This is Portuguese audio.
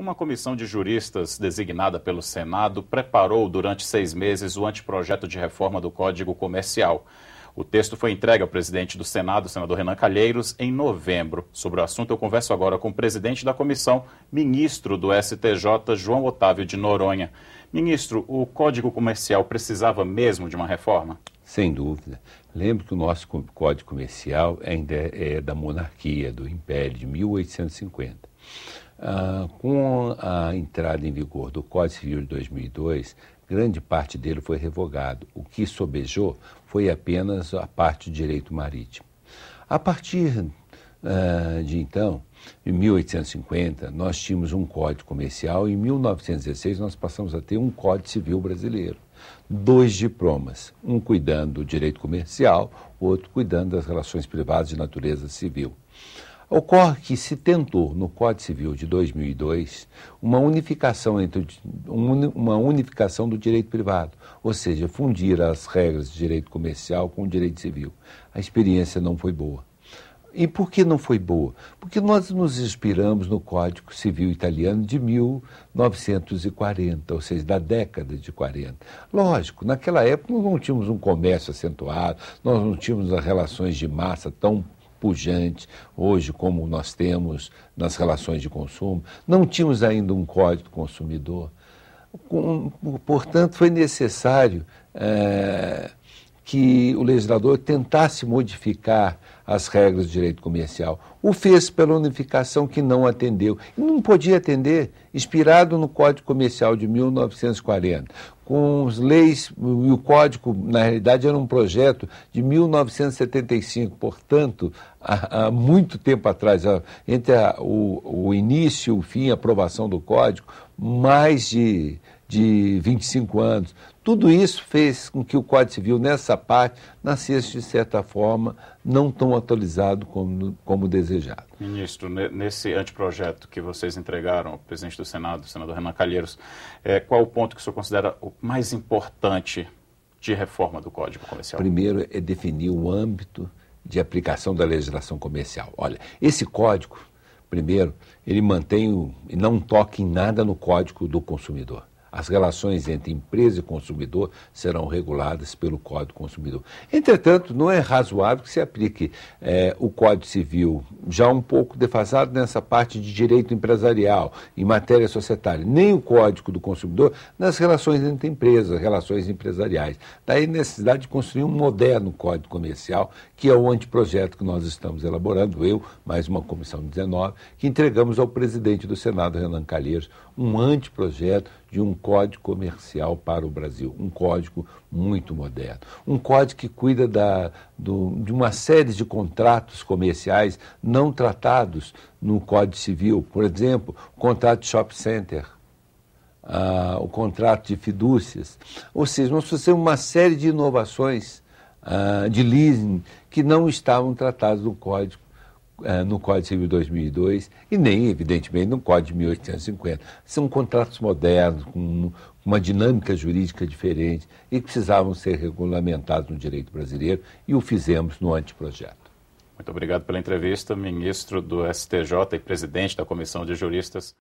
Uma comissão de juristas designada pelo Senado preparou durante seis meses o anteprojeto de reforma do Código Comercial. O texto foi entregue ao presidente do Senado, senador Renan Calheiros, em novembro. Sobre o assunto, eu converso agora com o presidente da comissão, ministro do STJ, João Otávio de Noronha. Ministro, o Código Comercial precisava mesmo de uma reforma? Sem dúvida. Lembro que o nosso Código Comercial ainda é da monarquia, do Império de 1850. Ah, com a entrada em vigor do Código Civil de 2002, grande parte dele foi revogado. O que sobejou foi apenas a parte de direito marítimo. A partir ah, de então, em 1850, nós tínhamos um Código Comercial e em 1916 nós passamos a ter um Código Civil brasileiro. Dois diplomas, um cuidando do direito comercial, o outro cuidando das relações privadas de natureza civil. Ocorre que se tentou, no Código Civil de 2002, uma unificação, entre, uma unificação do direito privado, ou seja, fundir as regras de direito comercial com o direito civil. A experiência não foi boa. E por que não foi boa? Porque nós nos inspiramos no Código Civil Italiano de 1940, ou seja, da década de 40. Lógico, naquela época nós não tínhamos um comércio acentuado, nós não tínhamos as relações de massa tão pujante hoje, como nós temos nas relações de consumo. Não tínhamos ainda um código consumidor. portanto, foi necessário é, que o legislador tentasse modificar as regras do direito comercial. O fez pela unificação que não atendeu. E não podia atender, inspirado no Código Comercial de 1940, com as leis, e o código, na realidade, era um projeto de 1975, portanto, há, há muito tempo atrás, entre a, o, o início, o fim, a aprovação do código, mais de de 25 anos. Tudo isso fez com que o Código Civil, nessa parte, nascesse, de certa forma, não tão atualizado como, como desejado. Ministro, nesse anteprojeto que vocês entregaram ao presidente do Senado, o senador Renan Calheiros, é, qual o ponto que o senhor considera o mais importante de reforma do Código Comercial? Primeiro é definir o âmbito de aplicação da legislação comercial. Olha, esse código, primeiro, ele mantém o, não toca em nada no Código do Consumidor. As relações entre empresa e consumidor serão reguladas pelo Código Consumidor. Entretanto, não é razoável que se aplique é, o Código Civil, já um pouco defasado nessa parte de direito empresarial, em matéria societária, nem o Código do Consumidor nas relações entre empresas, relações empresariais. Daí a necessidade de construir um moderno Código Comercial, que é o anteprojeto que nós estamos elaborando, eu, mais uma comissão 19, que entregamos ao presidente do Senado, Renan Calheiros, um anteprojeto de um código comercial para o Brasil, um código muito moderno, um código que cuida da, do, de uma série de contratos comerciais não tratados no Código Civil, por exemplo, o contrato de shopping center. Ah, o contrato de fidúcias, ou seja, nós fizemos uma série de inovações ah, de leasing que não estavam tratadas no Código eh, no Código Civil 2002 e nem, evidentemente, no Código de 1850. São contratos modernos, com uma dinâmica jurídica diferente e que precisavam ser regulamentados no direito brasileiro e o fizemos no anteprojeto. Muito obrigado pela entrevista, ministro do STJ e presidente da Comissão de Juristas.